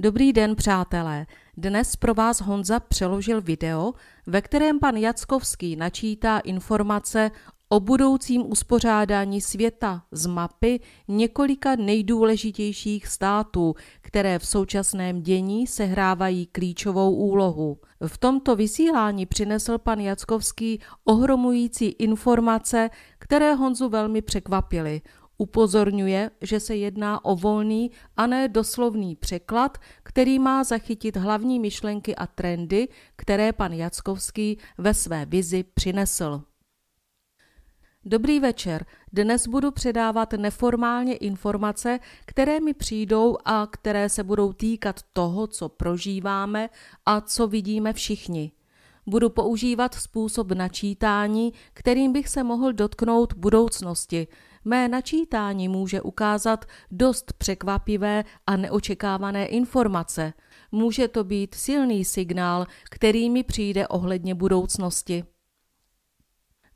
Dobrý den, přátelé. Dnes pro vás Honza přeložil video, ve kterém pan Jackovský načítá informace o budoucím uspořádání světa z mapy několika nejdůležitějších států, které v současném dění sehrávají klíčovou úlohu. V tomto vysílání přinesl pan Jackovský ohromující informace, které Honzu velmi překvapily. Upozorňuje, že se jedná o volný a ne doslovný překlad, který má zachytit hlavní myšlenky a trendy, které pan Jackovský ve své vizi přinesl. Dobrý večer. Dnes budu předávat neformálně informace, které mi přijdou a které se budou týkat toho, co prožíváme a co vidíme všichni. Budu používat způsob načítání, kterým bych se mohl dotknout budoucnosti – Mé načítání může ukázat dost překvapivé a neočekávané informace. Může to být silný signál, který mi přijde ohledně budoucnosti.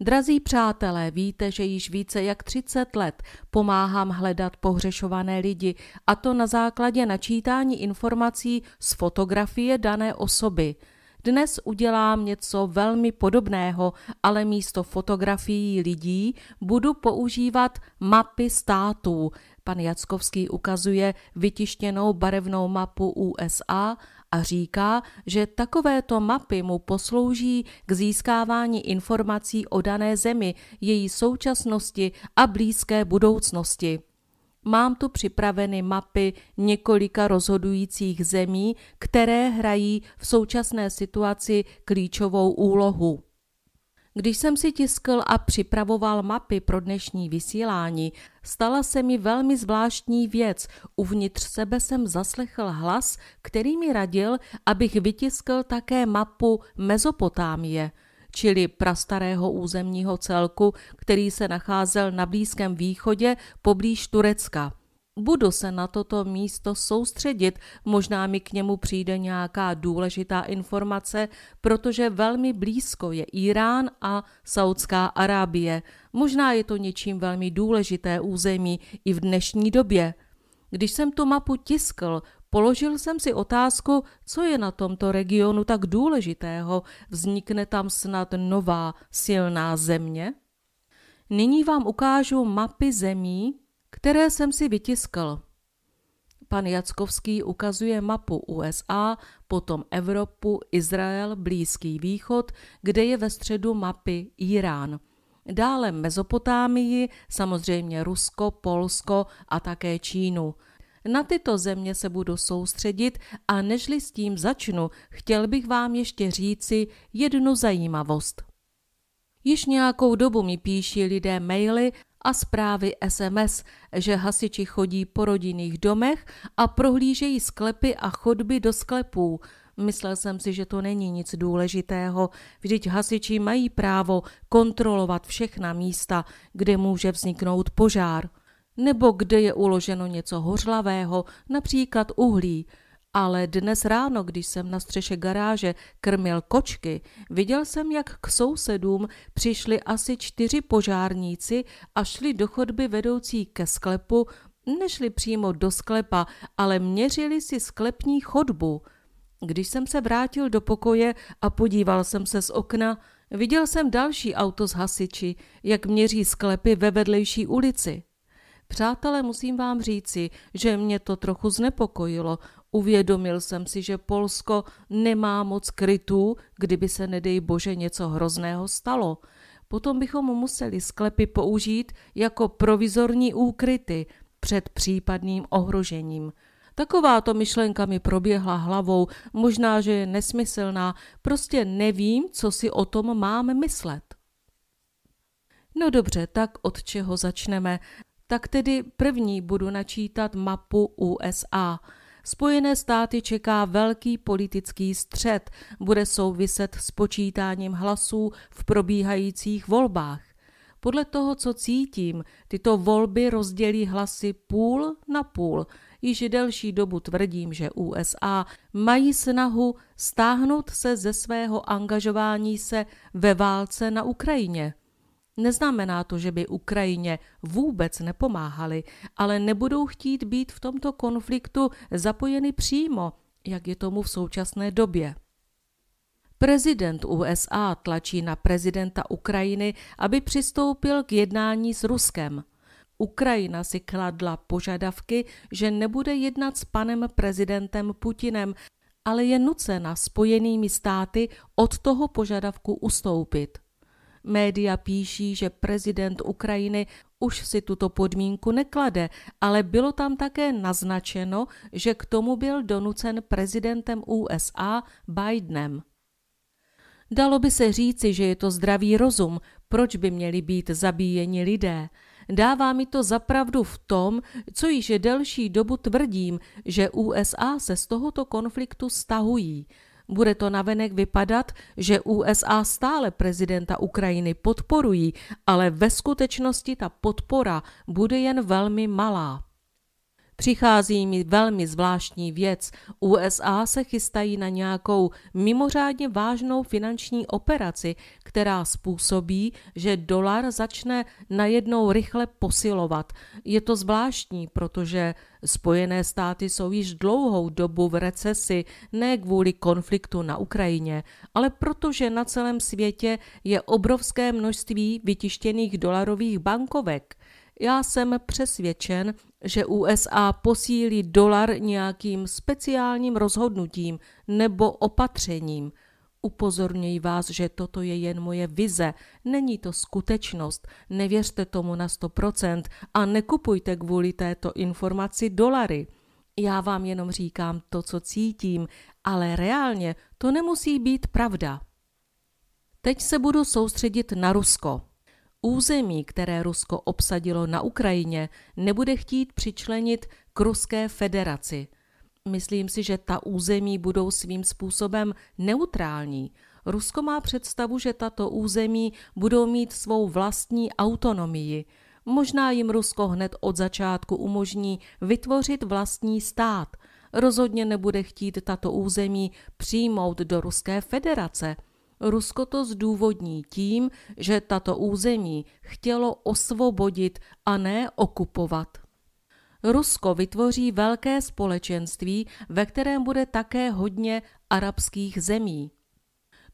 Drazí přátelé, víte, že již více jak 30 let pomáhám hledat pohřešované lidi, a to na základě načítání informací z fotografie dané osoby – dnes udělám něco velmi podobného, ale místo fotografií lidí budu používat mapy států. Pan Jackovský ukazuje vytištěnou barevnou mapu USA a říká, že takovéto mapy mu poslouží k získávání informací o dané zemi, její současnosti a blízké budoucnosti. Mám tu připraveny mapy několika rozhodujících zemí, které hrají v současné situaci klíčovou úlohu. Když jsem si tiskl a připravoval mapy pro dnešní vysílání, stala se mi velmi zvláštní věc. Uvnitř sebe jsem zaslechl hlas, který mi radil, abych vytiskl také mapu Mezopotámie – čili prastarého územního celku, který se nacházel na Blízkém východě poblíž Turecka. Budu se na toto místo soustředit, možná mi k němu přijde nějaká důležitá informace, protože velmi blízko je Irán a Saudská Arábie. Možná je to něčím velmi důležité území i v dnešní době. Když jsem tu mapu tiskl, Položil jsem si otázku, co je na tomto regionu tak důležitého, vznikne tam snad nová silná země? Nyní vám ukážu mapy zemí, které jsem si vytiskl. Pan Jackovský ukazuje mapu USA, potom Evropu, Izrael, Blízký východ, kde je ve středu mapy Irán. Dále Mezopotámii, samozřejmě Rusko, Polsko a také Čínu. Na tyto země se budu soustředit a nežli s tím začnu, chtěl bych vám ještě říci jednu zajímavost. Již nějakou dobu mi píší lidé maily a zprávy SMS, že hasiči chodí po rodinných domech a prohlížejí sklepy a chodby do sklepů. Myslel jsem si, že to není nic důležitého, vždyť hasiči mají právo kontrolovat všechna místa, kde může vzniknout požár nebo kde je uloženo něco hořlavého, například uhlí. Ale dnes ráno, když jsem na střeše garáže krmil kočky, viděl jsem, jak k sousedům přišli asi čtyři požárníci a šli do chodby vedoucí ke sklepu, nešli přímo do sklepa, ale měřili si sklepní chodbu. Když jsem se vrátil do pokoje a podíval jsem se z okna, viděl jsem další auto z hasiči, jak měří sklepy ve vedlejší ulici. Přátelé, musím vám říci, že mě to trochu znepokojilo. Uvědomil jsem si, že Polsko nemá moc krytů, kdyby se, nedej bože, něco hrozného stalo. Potom bychom museli sklepy použít jako provizorní úkryty před případným ohrožením. Takováto myšlenka mi proběhla hlavou, možná, že je nesmyslná, prostě nevím, co si o tom mám myslet. No dobře, tak od čeho začneme? tak tedy první budu načítat mapu USA. Spojené státy čeká velký politický střed, bude souviset s počítáním hlasů v probíhajících volbách. Podle toho, co cítím, tyto volby rozdělí hlasy půl na půl. Již delší dobu tvrdím, že USA mají snahu stáhnout se ze svého angažování se ve válce na Ukrajině. Neznamená to, že by Ukrajině vůbec nepomáhali, ale nebudou chtít být v tomto konfliktu zapojeny přímo, jak je tomu v současné době. Prezident USA tlačí na prezidenta Ukrajiny, aby přistoupil k jednání s Ruskem. Ukrajina si kladla požadavky, že nebude jednat s panem prezidentem Putinem, ale je nucena spojenými státy od toho požadavku ustoupit. Média píší, že prezident Ukrajiny už si tuto podmínku neklade, ale bylo tam také naznačeno, že k tomu byl donucen prezidentem USA Bidenem. Dalo by se říci, že je to zdravý rozum, proč by měli být zabíjeni lidé. Dává mi to zapravdu v tom, co již delší dobu tvrdím, že USA se z tohoto konfliktu stahují – bude to navenek vypadat, že USA stále prezidenta Ukrajiny podporují, ale ve skutečnosti ta podpora bude jen velmi malá. Přichází mi velmi zvláštní věc. USA se chystají na nějakou mimořádně vážnou finanční operaci, která způsobí, že dolar začne najednou rychle posilovat. Je to zvláštní, protože Spojené státy jsou již dlouhou dobu v recesi, ne kvůli konfliktu na Ukrajině, ale protože na celém světě je obrovské množství vytištěných dolarových bankovek. Já jsem přesvědčen, že USA posílí dolar nějakým speciálním rozhodnutím nebo opatřením. Upozorňuji vás, že toto je jen moje vize, není to skutečnost, nevěřte tomu na 100% a nekupujte kvůli této informaci dolary. Já vám jenom říkám to, co cítím, ale reálně to nemusí být pravda. Teď se budu soustředit na Rusko. Území, které Rusko obsadilo na Ukrajině, nebude chtít přičlenit k Ruské federaci. Myslím si, že ta území budou svým způsobem neutrální. Rusko má představu, že tato území budou mít svou vlastní autonomii. Možná jim Rusko hned od začátku umožní vytvořit vlastní stát. Rozhodně nebude chtít tato území přijmout do Ruské federace – Rusko to zdůvodní tím, že tato území chtělo osvobodit a ne okupovat. Rusko vytvoří velké společenství, ve kterém bude také hodně arabských zemí.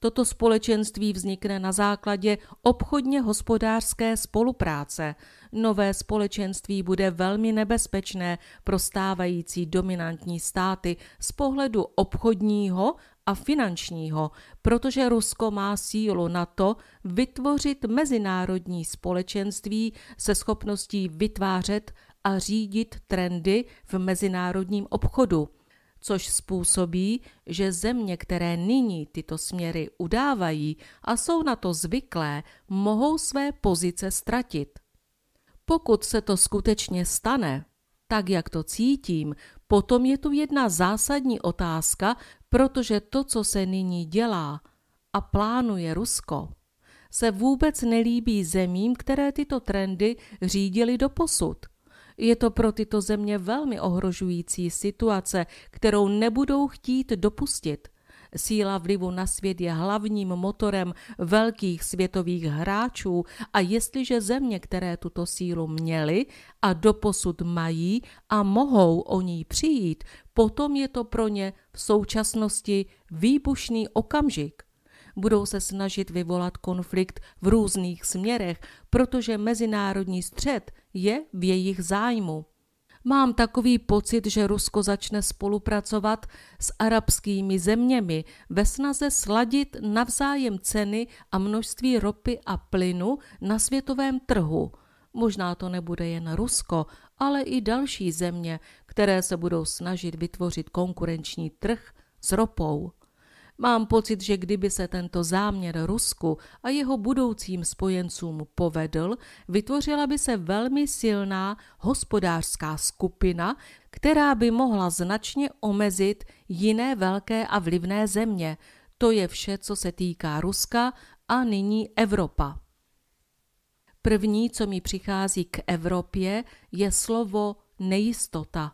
Toto společenství vznikne na základě obchodně hospodářské spolupráce. Nové společenství bude velmi nebezpečné pro stávající dominantní státy z pohledu obchodního a finančního, protože Rusko má sílu na to vytvořit mezinárodní společenství se schopností vytvářet a řídit trendy v mezinárodním obchodu, což způsobí, že země, které nyní tyto směry udávají a jsou na to zvyklé, mohou své pozice ztratit. Pokud se to skutečně stane, tak jak to cítím, potom je tu jedna zásadní otázka, protože to, co se nyní dělá a plánuje Rusko, se vůbec nelíbí zemím, které tyto trendy řídily do posud. Je to pro tyto země velmi ohrožující situace, kterou nebudou chtít dopustit – Síla vlivu na svět je hlavním motorem velkých světových hráčů a jestliže země, které tuto sílu měly a doposud mají a mohou o ní přijít, potom je to pro ně v současnosti výbušný okamžik budou se snažit vyvolat konflikt v různých směrech, protože mezinárodní střed je v jejich zájmu. Mám takový pocit, že Rusko začne spolupracovat s arabskými zeměmi ve snaze sladit navzájem ceny a množství ropy a plynu na světovém trhu. Možná to nebude jen Rusko, ale i další země, které se budou snažit vytvořit konkurenční trh s ropou. Mám pocit, že kdyby se tento záměr Rusku a jeho budoucím spojencům povedl, vytvořila by se velmi silná hospodářská skupina, která by mohla značně omezit jiné velké a vlivné země. To je vše, co se týká Ruska a nyní Evropa. První, co mi přichází k Evropě, je slovo nejistota.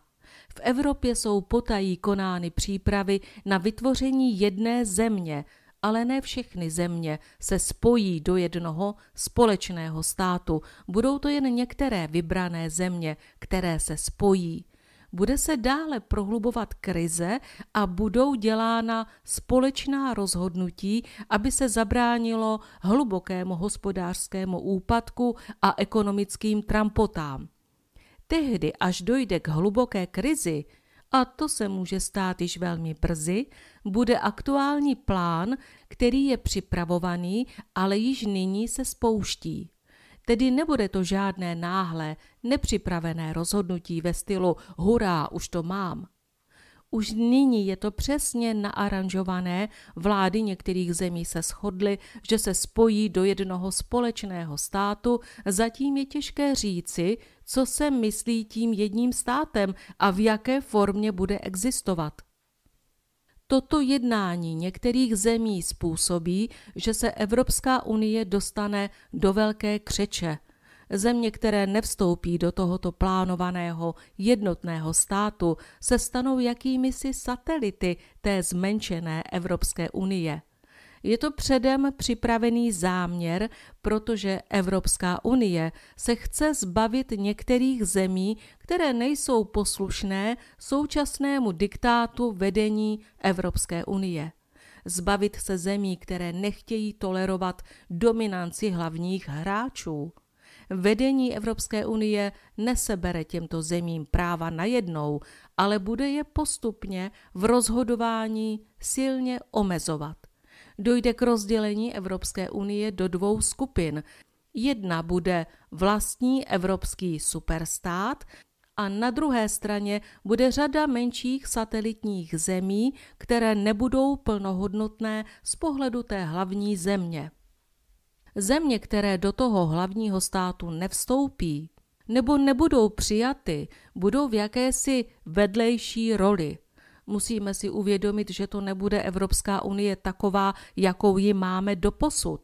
V Evropě jsou potají konány přípravy na vytvoření jedné země, ale ne všechny země se spojí do jednoho společného státu. Budou to jen některé vybrané země, které se spojí. Bude se dále prohlubovat krize a budou dělána společná rozhodnutí, aby se zabránilo hlubokému hospodářskému úpadku a ekonomickým trampotám. Tehdy, až dojde k hluboké krizi, a to se může stát již velmi brzy, bude aktuální plán, který je připravovaný, ale již nyní se spouští. Tedy nebude to žádné náhle, nepřipravené rozhodnutí ve stylu hurá, už to mám. Už nyní je to přesně naaranžované, vlády některých zemí se shodly, že se spojí do jednoho společného státu, zatím je těžké říci, co se myslí tím jedním státem a v jaké formě bude existovat. Toto jednání některých zemí způsobí, že se Evropská unie dostane do velké křeče – Země, které nevstoupí do tohoto plánovaného jednotného státu, se stanou jakýmisi satelity té zmenšené Evropské unie. Je to předem připravený záměr, protože Evropská unie se chce zbavit některých zemí, které nejsou poslušné současnému diktátu vedení Evropské unie. Zbavit se zemí, které nechtějí tolerovat dominanci hlavních hráčů vedení Evropské unie nesebere těmto zemím práva najednou, ale bude je postupně v rozhodování silně omezovat. Dojde k rozdělení Evropské unie do dvou skupin. Jedna bude vlastní evropský superstát, a na druhé straně bude řada menších satelitních zemí, které nebudou plnohodnotné z pohledu té hlavní země. Země, které do toho hlavního státu nevstoupí nebo nebudou přijaty, budou v jakési vedlejší roli. Musíme si uvědomit, že to nebude Evropská unie taková, jakou ji máme do posud.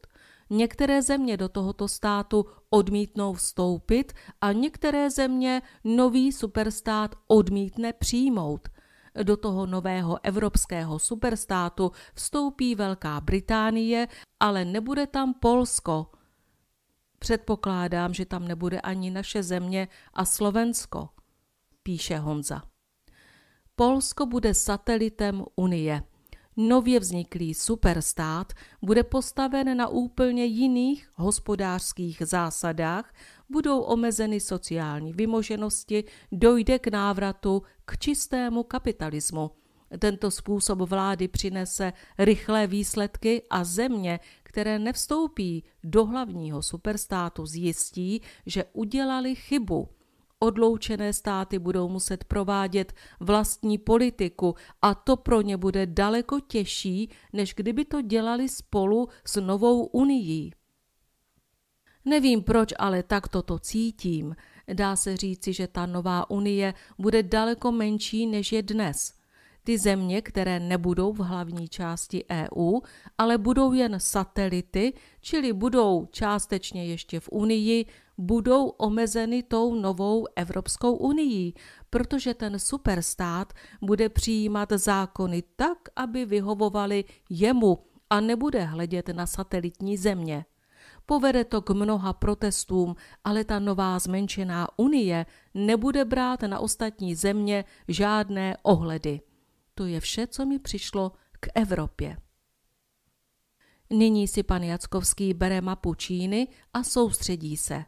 Některé země do tohoto státu odmítnou vstoupit a některé země nový superstát odmítne přijmout – do toho nového evropského superstátu vstoupí Velká Británie, ale nebude tam Polsko. Předpokládám, že tam nebude ani naše země a Slovensko, píše Honza. Polsko bude satelitem Unie. Nově vzniklý superstát bude postaven na úplně jiných hospodářských zásadách, budou omezeny sociální vymoženosti, dojde k návratu k čistému kapitalismu. Tento způsob vlády přinese rychlé výsledky a země, které nevstoupí do hlavního superstátu, zjistí, že udělali chybu. Odloučené státy budou muset provádět vlastní politiku a to pro ně bude daleko těžší, než kdyby to dělali spolu s novou unií. Nevím proč, ale tak toto cítím. Dá se říci, že ta nová unie bude daleko menší, než je dnes. Ty země, které nebudou v hlavní části EU, ale budou jen satelity, čili budou částečně ještě v Unii, budou omezeny tou novou Evropskou unii, protože ten superstát bude přijímat zákony tak, aby vyhovovali jemu a nebude hledět na satelitní země povede to k mnoha protestům, ale ta nová zmenšená unie nebude brát na ostatní země žádné ohledy. To je vše, co mi přišlo k Evropě. Nyní si pan Jackovský bere mapu Číny a soustředí se.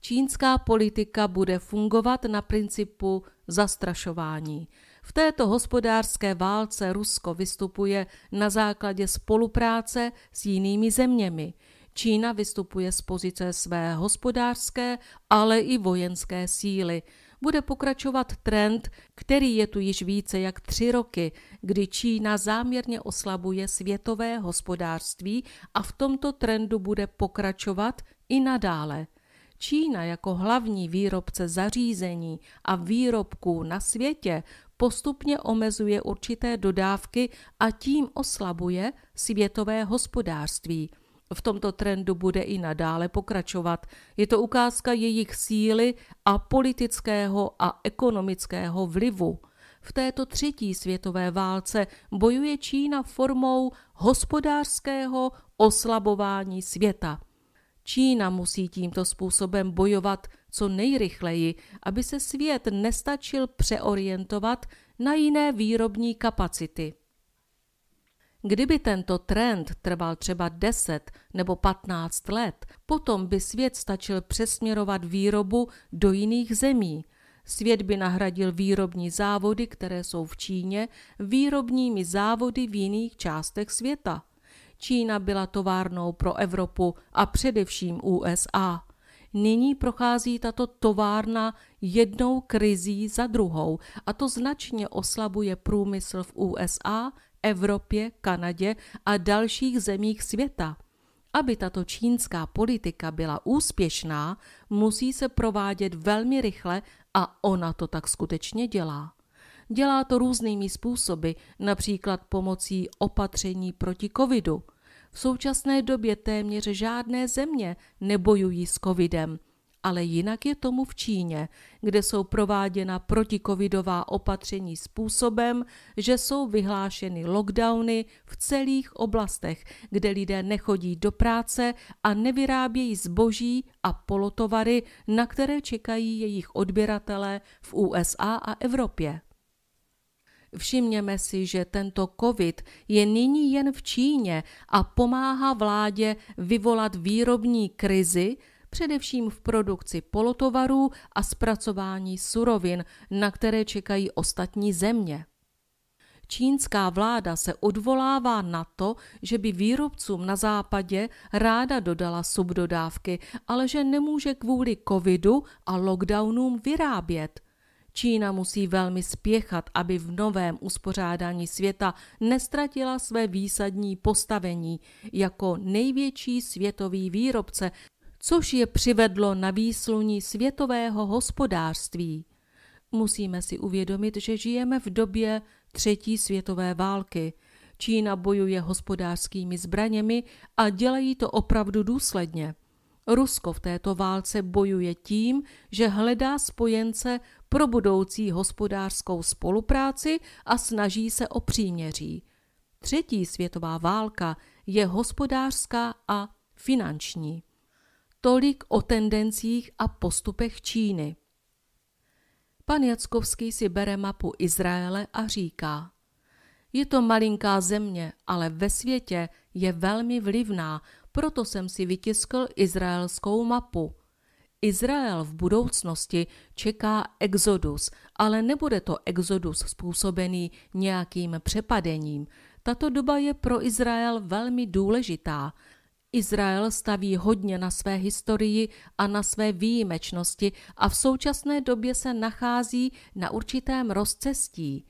Čínská politika bude fungovat na principu zastrašování. V této hospodářské válce Rusko vystupuje na základě spolupráce s jinými zeměmi – Čína vystupuje z pozice své hospodářské, ale i vojenské síly. Bude pokračovat trend, který je tu již více jak tři roky, kdy Čína záměrně oslabuje světové hospodářství a v tomto trendu bude pokračovat i nadále. Čína jako hlavní výrobce zařízení a výrobků na světě postupně omezuje určité dodávky a tím oslabuje světové hospodářství – v tomto trendu bude i nadále pokračovat. Je to ukázka jejich síly a politického a ekonomického vlivu. V této třetí světové válce bojuje Čína formou hospodářského oslabování světa. Čína musí tímto způsobem bojovat co nejrychleji, aby se svět nestačil přeorientovat na jiné výrobní kapacity. Kdyby tento trend trval třeba 10 nebo 15 let, potom by svět stačil přesměrovat výrobu do jiných zemí. Svět by nahradil výrobní závody, které jsou v Číně, výrobními závody v jiných částech světa. Čína byla továrnou pro Evropu a především USA. Nyní prochází tato továrna jednou krizí za druhou a to značně oslabuje průmysl v USA Evropě, Kanadě a dalších zemích světa. Aby tato čínská politika byla úspěšná, musí se provádět velmi rychle a ona to tak skutečně dělá. Dělá to různými způsoby, například pomocí opatření proti covidu. V současné době téměř žádné země nebojují s covidem – ale jinak je tomu v Číně, kde jsou prováděna protikovidová opatření způsobem, že jsou vyhlášeny lockdowny v celých oblastech, kde lidé nechodí do práce a nevyrábějí zboží a polotovary, na které čekají jejich odběratele v USA a Evropě. Všimněme si, že tento COVID je nyní jen v Číně a pomáhá vládě vyvolat výrobní krizi, především v produkci polotovarů a zpracování surovin, na které čekají ostatní země. Čínská vláda se odvolává na to, že by výrobcům na západě ráda dodala subdodávky, ale že nemůže kvůli covidu a lockdownům vyrábět. Čína musí velmi spěchat, aby v novém uspořádání světa nestratila své výsadní postavení jako největší světový výrobce což je přivedlo na výsluní světového hospodářství. Musíme si uvědomit, že žijeme v době třetí světové války. Čína bojuje hospodářskými zbraněmi a dělají to opravdu důsledně. Rusko v této válce bojuje tím, že hledá spojence pro budoucí hospodářskou spolupráci a snaží se o příměří. Třetí světová válka je hospodářská a finanční tolik o tendencích a postupech Číny. Pan Jackovský si bere mapu Izraele a říká, je to malinká země, ale ve světě je velmi vlivná, proto jsem si vytiskl izraelskou mapu. Izrael v budoucnosti čeká exodus, ale nebude to exodus způsobený nějakým přepadením. Tato doba je pro Izrael velmi důležitá, Izrael staví hodně na své historii a na své výjimečnosti a v současné době se nachází na určitém rozcestí.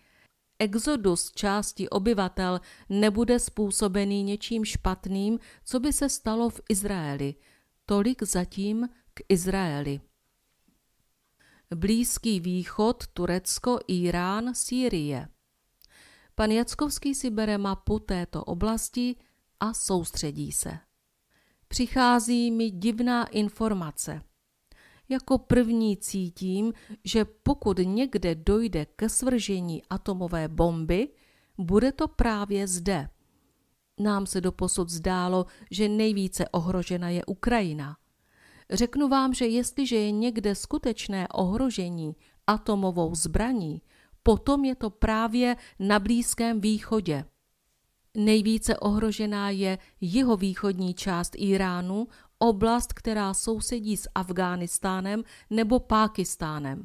Exodus části obyvatel nebude způsobený něčím špatným, co by se stalo v Izraeli. Tolik zatím k Izraeli. Blízký východ, Turecko, Irán, Sýrie. Pan Jackovský si bere mapu této oblasti a soustředí se přichází mi divná informace. Jako první cítím, že pokud někde dojde ke svržení atomové bomby, bude to právě zde. Nám se doposud zdálo, že nejvíce ohrožena je Ukrajina. Řeknu vám, že jestliže je někde skutečné ohrožení atomovou zbraní, potom je to právě na Blízkém východě. Nejvíce ohrožená je jihovýchodní část Iránu, oblast, která sousedí s Afghánistánem nebo Pákistánem.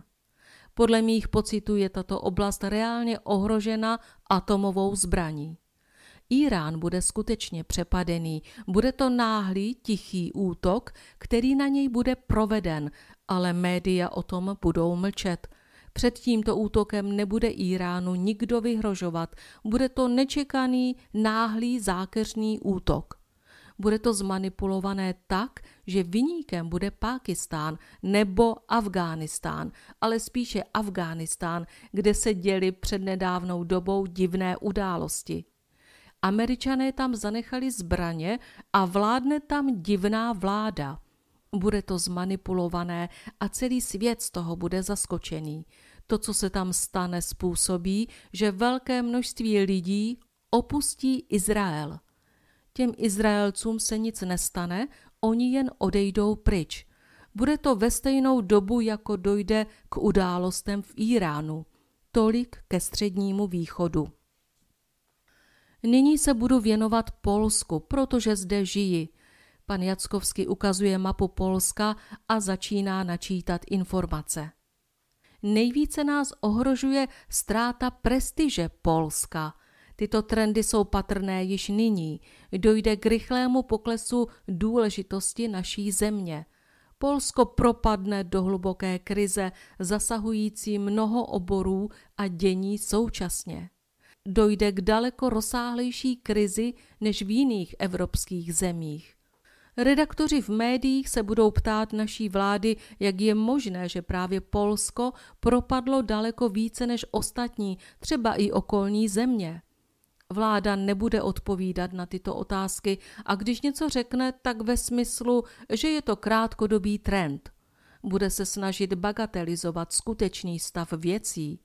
Podle mých pocitů je tato oblast reálně ohrožena atomovou zbraní. Irán bude skutečně přepadený, bude to náhlý, tichý útok, který na něj bude proveden, ale média o tom budou mlčet – před tímto útokem nebude Iránu nikdo vyhrožovat. Bude to nečekaný, náhlý, zákeřný útok. Bude to zmanipulované tak, že vyníkem bude Pákistán nebo Afghánistán, ale spíše Afghánistán, kde se děli před nedávnou dobou divné události. Američané tam zanechali zbraně a vládne tam divná vláda – bude to zmanipulované a celý svět z toho bude zaskočený. To, co se tam stane, způsobí, že velké množství lidí opustí Izrael. Těm Izraelcům se nic nestane, oni jen odejdou pryč. Bude to ve stejnou dobu, jako dojde k událostem v Iránu. Tolik ke střednímu východu. Nyní se budu věnovat Polsku, protože zde žiji – Pan Jackovský ukazuje mapu Polska a začíná načítat informace. Nejvíce nás ohrožuje ztráta prestiže Polska. Tyto trendy jsou patrné již nyní. Dojde k rychlému poklesu důležitosti naší země. Polsko propadne do hluboké krize, zasahující mnoho oborů a dění současně dojde k daleko rozsáhlejší krizi než v jiných evropských zemích. Redaktoři v médiích se budou ptát naší vlády, jak je možné, že právě Polsko propadlo daleko více než ostatní, třeba i okolní země. Vláda nebude odpovídat na tyto otázky a když něco řekne, tak ve smyslu, že je to krátkodobý trend. Bude se snažit bagatelizovat skutečný stav věcí.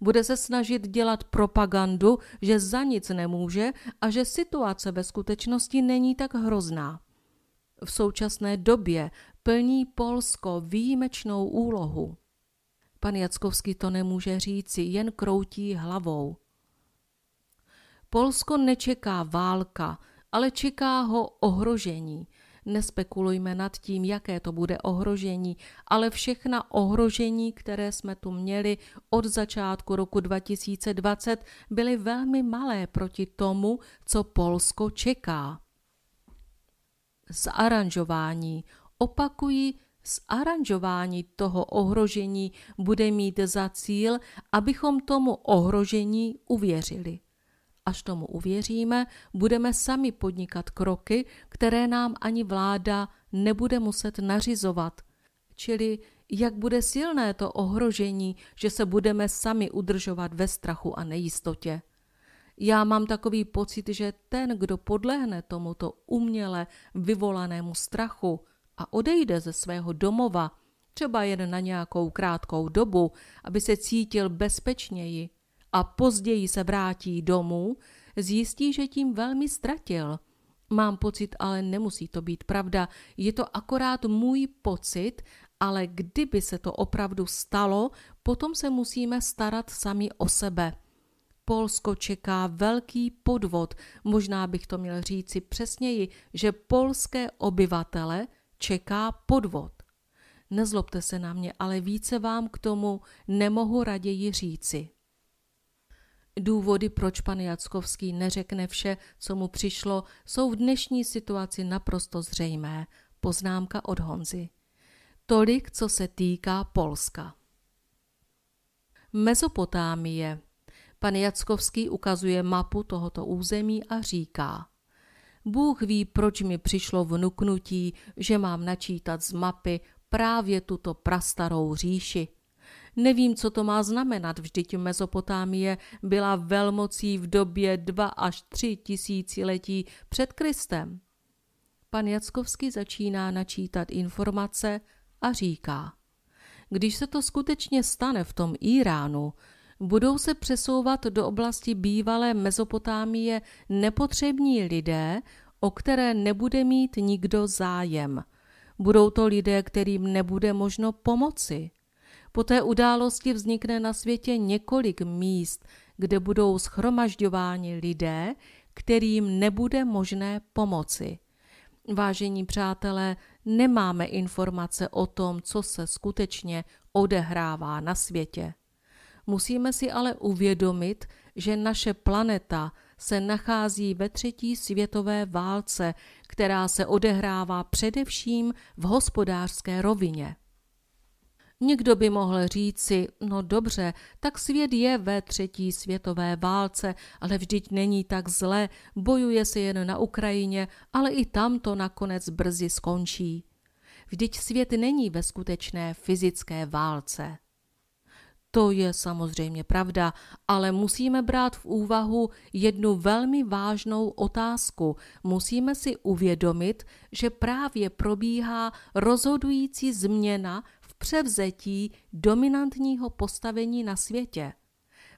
Bude se snažit dělat propagandu, že za nic nemůže a že situace ve skutečnosti není tak hrozná v současné době plní Polsko výjimečnou úlohu. Pan Jackovský to nemůže říci, jen kroutí hlavou. Polsko nečeká válka, ale čeká ho ohrožení. Nespekulujme nad tím, jaké to bude ohrožení, ale všechna ohrožení, které jsme tu měli od začátku roku 2020, byly velmi malé proti tomu, co Polsko čeká zaranžování. Opakuji, zaranžování toho ohrožení bude mít za cíl, abychom tomu ohrožení uvěřili. Až tomu uvěříme, budeme sami podnikat kroky, které nám ani vláda nebude muset nařizovat. Čili jak bude silné to ohrožení, že se budeme sami udržovat ve strachu a nejistotě já mám takový pocit, že ten, kdo podlehne tomuto uměle vyvolanému strachu a odejde ze svého domova, třeba jen na nějakou krátkou dobu, aby se cítil bezpečněji a později se vrátí domů, zjistí, že tím velmi ztratil. Mám pocit, ale nemusí to být pravda. Je to akorát můj pocit, ale kdyby se to opravdu stalo, potom se musíme starat sami o sebe – Polsko čeká velký podvod. Možná bych to měl říci přesněji, že polské obyvatele čeká podvod. Nezlobte se na mě, ale více vám k tomu nemohu raději říci. Důvody, proč pan Jackovský neřekne vše, co mu přišlo, jsou v dnešní situaci naprosto zřejmé. Poznámka od Honzy. Tolik, co se týká Polska. Mezopotámie – Pan Jackovský ukazuje mapu tohoto území a říká Bůh ví, proč mi přišlo vnuknutí, že mám načítat z mapy právě tuto prastarou říši. Nevím, co to má znamenat, vždyť Mezopotámie byla velmocí v době dva až tři tisíciletí před Kristem. Pan Jackovský začíná načítat informace a říká, když se to skutečně stane v tom Iránu, budou se přesouvat do oblasti bývalé Mezopotámie nepotřební lidé, o které nebude mít nikdo zájem. Budou to lidé, kterým nebude možno pomoci. Po té události vznikne na světě několik míst, kde budou schromažďováni lidé, kterým nebude možné pomoci. Vážení přátelé, nemáme informace o tom, co se skutečně odehrává na světě. Musíme si ale uvědomit, že naše planeta se nachází ve třetí světové válce, která se odehrává především v hospodářské rovině. Někdo by mohl říci, no dobře, tak svět je ve třetí světové válce, ale vždyť není tak zlé. bojuje se jen na Ukrajině, ale i tam to nakonec brzy skončí. Vždyť svět není ve skutečné fyzické válce. To je samozřejmě pravda, ale musíme brát v úvahu jednu velmi vážnou otázku. Musíme si uvědomit, že právě probíhá rozhodující změna v převzetí dominantního postavení na světě.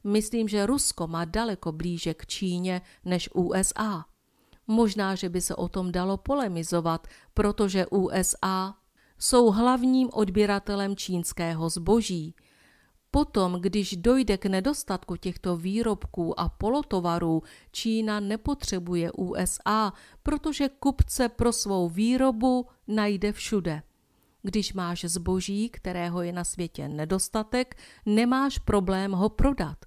Myslím, že Rusko má daleko blíže k Číně než USA. Možná, že by se o tom dalo polemizovat, protože USA jsou hlavním odběratelem čínského zboží – Potom, když dojde k nedostatku těchto výrobků a polotovarů, Čína nepotřebuje USA, protože kupce pro svou výrobu najde všude. Když máš zboží, kterého je na světě nedostatek, nemáš problém ho prodat.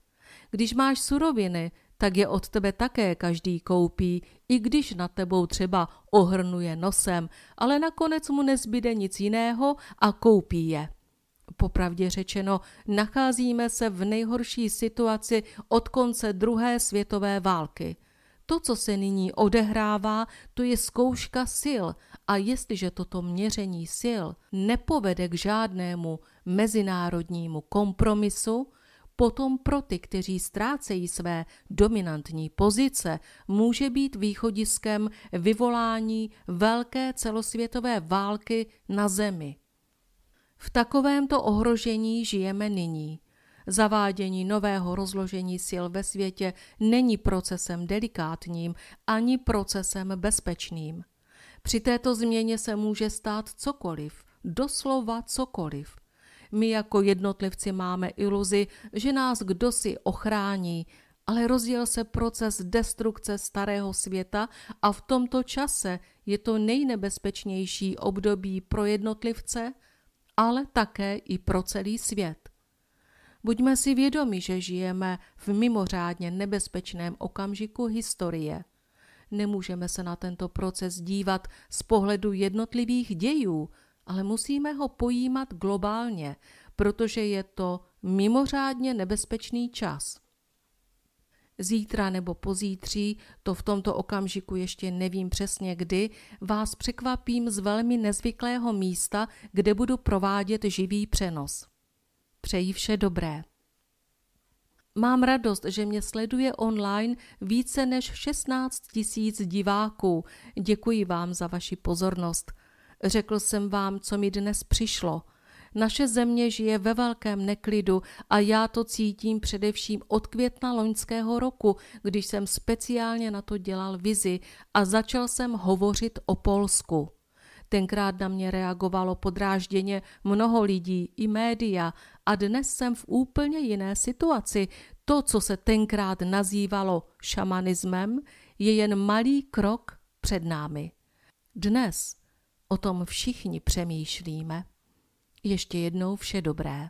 Když máš suroviny, tak je od tebe také každý koupí, i když na tebou třeba ohrnuje nosem, ale nakonec mu nezbyde nic jiného a koupí je. Popravdě řečeno, nacházíme se v nejhorší situaci od konce druhé světové války. To, co se nyní odehrává, to je zkouška sil a jestliže toto měření sil nepovede k žádnému mezinárodnímu kompromisu, potom pro ty, kteří ztrácejí své dominantní pozice, může být východiskem vyvolání velké celosvětové války na Zemi. V takovémto ohrožení žijeme nyní. Zavádění nového rozložení sil ve světě není procesem delikátním ani procesem bezpečným. Při této změně se může stát cokoliv, doslova cokoliv. My jako jednotlivci máme iluzi, že nás kdosi ochrání, ale rozjel se proces destrukce starého světa a v tomto čase je to nejnebezpečnější období pro jednotlivce – ale také i pro celý svět. Buďme si vědomi, že žijeme v mimořádně nebezpečném okamžiku historie. Nemůžeme se na tento proces dívat z pohledu jednotlivých dějů, ale musíme ho pojímat globálně, protože je to mimořádně nebezpečný čas zítra nebo pozítří, to v tomto okamžiku ještě nevím přesně kdy, vás překvapím z velmi nezvyklého místa, kde budu provádět živý přenos. Přeji vše dobré. Mám radost, že mě sleduje online více než 16 tisíc diváků. Děkuji vám za vaši pozornost. Řekl jsem vám, co mi dnes přišlo – naše země žije ve velkém neklidu a já to cítím především od května loňského roku, když jsem speciálně na to dělal vizi a začal jsem hovořit o Polsku. Tenkrát na mě reagovalo podrážděně mnoho lidí i média a dnes jsem v úplně jiné situaci. To, co se tenkrát nazývalo šamanismem, je jen malý krok před námi. Dnes o tom všichni přemýšlíme. Ještě jednou vše dobré.